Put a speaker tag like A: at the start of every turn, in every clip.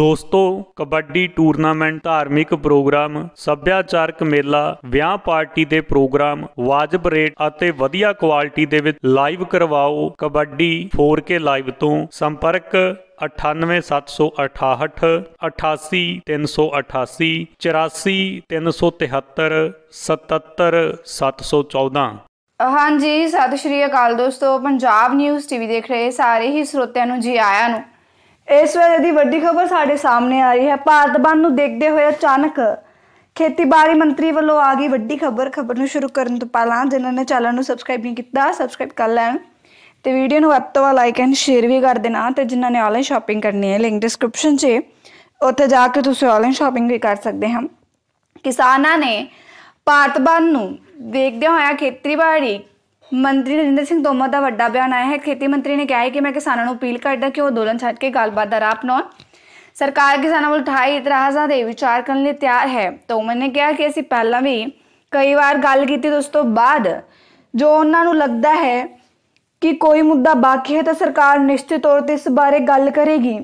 A: ਦੋਸਤੋ ਕਬੱਡੀ ਟੂਰਨਾਮੈਂਟ ਧਾਰਮਿਕ ਪ੍ਰੋਗਰਾਮ ਸੱਭਿਆਚਾਰਕ ਮੇਲਾ ਵਿਆਹ ਪਾਰਟੀ ਦੇ ਪ੍ਰੋਗਰਾਮ ਵਾਜਬ ਰੇਟ ਅਤੇ ਵਧੀਆ ਕੁਆਲਿਟੀ ਦੇ ਵਿੱਚ ਲਾਈਵ ਕਰਵਾਓ ਕਬੱਡੀ 4K ਲਾਈਵ ਤੋਂ ਸੰਪਰਕ 9878888388
B: ਹਾਂਜੀ ਸਤਿ ਸ਼੍ਰੀ ਅਕਾਲ ਦੋਸਤੋ ਪੰਜਾਬ ਨਿਊਜ਼ ਟੀਵੀ ਦੇਖ ਰਹੇ ਸਾਰੇ ਹੀ ਸਰੋਤਿਆਂ ਨੂੰ ਜੀ ਆਇਆਂ ਨੂੰ ਇਸ ਵੇਲੇ ਦੀ ਵੱਡੀ ਖਬਰ ਸਾਡੇ ਸਾਹਮਣੇ ਆ ਰਹੀ ਹੈ ਭਾਰਤ ਬੰਦ ਨੂੰ ਦੇਖਦੇ ਹੋਏ ਅਚਾਨਕ ਖੇਤੀਬਾੜੀ ਮੰਤਰੀ ਵੱਲੋਂ ਆ ਗਈ ਵੱਡੀ ਖਬਰ ਖਬਰ ਨੂੰ ਸ਼ੁਰੂ ਕਰਨ ਤੋਂ ਪਹਿਲਾਂ ਜਿਨ੍ਹਾਂ ਨੇ ਚੈਨਲ ਨੂੰ ਸਬਸਕ੍ਰਾਈਬ ਨਹੀਂ ਕੀਤਾ ਸਬਸਕ੍ਰਾਈਬ ਕਰ ਲੈਣ ਤੇ ਵੀਡੀਓ ਨੂੰ ਵੱਧ ਤੋਂ ਵੱਧ ਲਾਈਕ ਐਂਡ ਸ਼ੇਅਰ ਵੀ ਕਰ ਦੇਣਾ ਤੇ ਜਿਨ੍ਹਾਂ ਨੇ ਆਨਲਾਈਨ ਸ਼ਾਪਿੰਗ ਕਰਨੀ ਹੈ ਲਿੰਕ ਡਿਸਕ੍ਰਿਪਸ਼ਨ 'ਚ ਉੱਥੇ ਜਾ ਕੇ ਤੁਸੀਂ ਆਨਲਾਈਨ ਸ਼ਾਪਿੰਗ ਵੀ ਕਰ ਸਕਦੇ ਹਾਂ ਕਿਸਾਨਾਂ ਨੇ ਭਾਰਤ ਬੰਦ ਨੂੰ ਦੇਖਦੇ ਹੋਇਆ ਖੇਤੀਬਾੜੀ ਮੰਤਰੀ ਨਰਿੰਦਰ ਸਿੰਘ ਤੋਮਰ ਦਾ ਵੱਡਾ ਬਿਆਨ ਆਇਆ ਹੈ ਖੇਤੀ ਮੰਤਰੀ ਨੇ ਕਿਹਾ ਹੈ ਕਿ ਮੈਂ ਕਿਸਾਨਾਂ ਨੂੰ ਅਪੀਲ ਕਰਦਾ ਕਿ ਉਹ ਅੰਦੋਲਨ ਛੱਡ ਕੇ ਗੱਲਬਾਤ ਦਾ ਰਾਹ ਅਪਣਾਉਣ ਸਰਕਾਰ ਕਿਸਾਨਾਂ ਵੱਲ ਠਾਈ ਇਤਰਾਜ਼ਾਂ ਦੇ ਵਿਚਾਰ ਕਰਨ ਲਈ ਤਿਆਰ ਹੈ ਤੋਮਰ ਨੇ ਕਿਹਾ ਕਿ ਅਸੀਂ ਪਹਿਲਾਂ ਵੀ ਕਈ ਵਾਰ ਗੱਲ ਕੀਤੀ ਦੋਸਤੋ ਉਸ ਤੋਂ ਬਾਅਦ ਜੋ ਉਹਨਾਂ ਨੂੰ ਲੱਗਦਾ ਹੈ ਕਿ ਕੋਈ ਮੁੱਦਾ ਬਾਕੀ ਹੈ ਤਾਂ ਸਰਕਾਰ ਨਿਸ਼ਚਿਤ ਤੌਰ ਤੇ ਇਸ ਬਾਰੇ ਗੱਲ ਕਰੇਗੀ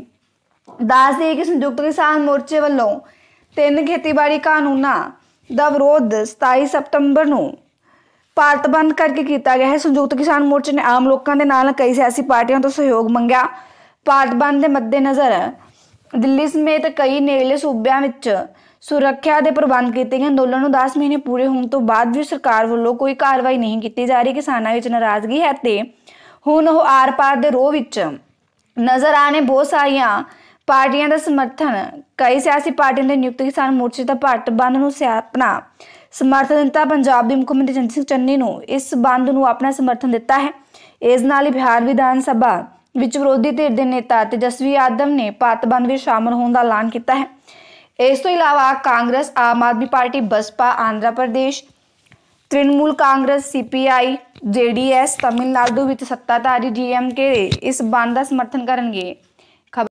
B: ਦੱਸ ਦੇ ਕਿ ਸੰਯੁਕਤ ਕਿਸਾਨ ਮੋਰਚੇ ਵੱਲੋਂ ਤਿੰਨ ਖੇਤੀਬਾੜੀ ਕਾਨੂੰਨਾਂ ਦਾ ਵਿਰੋਧ 27 ਸਤੰਬਰ ਨੂੰ ਭਾਰਤ ਬੰਦ ਕਰਕੇ ਕੀਤਾ ਗਿਆ ਹੈ ਸੰਯੁਕਤ ਕਿਸਾਨ ਮੋਰਚੇ ਨੇ ਆਮ ਲੋਕਾਂ ਦੇ ਨਾਲ ਕਈ ਸਿਆਸੀ ਪਾਰਟੀਆਂ ਤੋਂ ਸਹਿਯੋਗ ਮੰਗਿਆ ਭਾਰਤ ਬੰਦ ਦੇ ਮੱਦੇਨਜ਼ਰ ਦਿੱਲੀ ਸਮੇਤ ਕਈ ਨੇੜਲੇ ਸੂਬਿਆਂ ਵਿੱਚ ਸੁਰੱਖਿਆ ਦੇ ਪ੍ਰਬੰਧ ਕੀਤੇ ਗਏ ਅੰਦੋਲਨ ਨੂੰ 10 ਮਹੀਨੇ ਪੂਰੇ ਹੋਣ ਤੋਂ ਬਾਅਦ ਵੀ ਸਰਕਾਰ ਵੱਲੋਂ ਕੋਈ ਕਾਰਵਾਈ ਨਹੀਂ ਕੀਤੀ ਜਾ ਰਹੀ ਕਿਸਾਨਾਂ ਵਿੱਚ ਨਾਰਾਜ਼ਗੀ ਹੈ ਤੇ ਹੁਣ ਉਹ ਆਰ-ਪਾਰ ਦੇ ਰੋਹ ਵਿੱਚ ਨਜ਼ਰ ਆਣੇ ਬਹੁਤ ਸਾਰੀਆਂ ਪਾਰਟੀਆਂ ਦਾ ਸਮਰਥਨ ਕਈ ਸਿਆਸੀ ਪਾਰਟੀਆਂ ਦੇ ਨਿਯੁਕਤ ਕਿਸਾਨ ਮੋਰਚੇ ਦਾ ਭਾਰਤ ਬੰਦ ਨੂੰ ਸਿਆਪਨਾ ਸਮਰਥਨ ਦਿੱਤਾ ਪੰਜਾਬ ਦੇ ਮੁੱਖ ਮੰਤਰੀ ਚੰਦਰ ਸਿੰਘ ਚੰਨੀ ਨੂੰ ਇਸ ਬੰਦ ਨੂੰ ਆਪਣਾ ਸਮਰਥਨ ਦਿੱਤਾ ਹੈ ਇਸ ਨਾਲ ਹੀ ਬਿਹਾਰ ਵਿਧਾਨ ਸਭਾ ਵਿੱਚ ਵਿਰੋਧੀ ਧਿਰ ਦੇ ਨੇਤਾ ਤੇਜਸਵੀ ਆਦਮ ਨੇ ਭਾਤ ਬੰਦ ਵਿੱਚ ਸ਼ਾਮਲ ਹੋਣ ਦਾ ਐਲਾਨ ਕੀਤਾ ਹੈ ਇਸ ਤੋਂ ਇਲਾਵਾ ਕਾਂਗਰਸ ਆਮ ਆਦਮੀ ਪਾਰਟੀ ਬਸਪਾ ਆਂਧਰਾ ਪ੍ਰਦੇਸ਼ ਤ੍ਰਿਣਮੂਲ ਕਾਂਗਰਸ ਸੀਪੀਆਈ ਜੀਡੀਐਸ ਤਮਿਲਨਾਡੂ ਵਿੱਚ ਸੱਤਾਧਾਰੀ ਜੀਐਮਕੇ ਇਸ ਬੰਦ ਦਾ ਸਮਰਥਨ ਕਰਨਗੇ